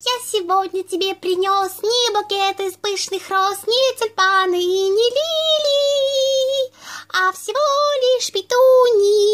Я сегодня тебе принес ни букет из пышных роз, ни тюльпаны и ни лилии, а всего лишь петунии.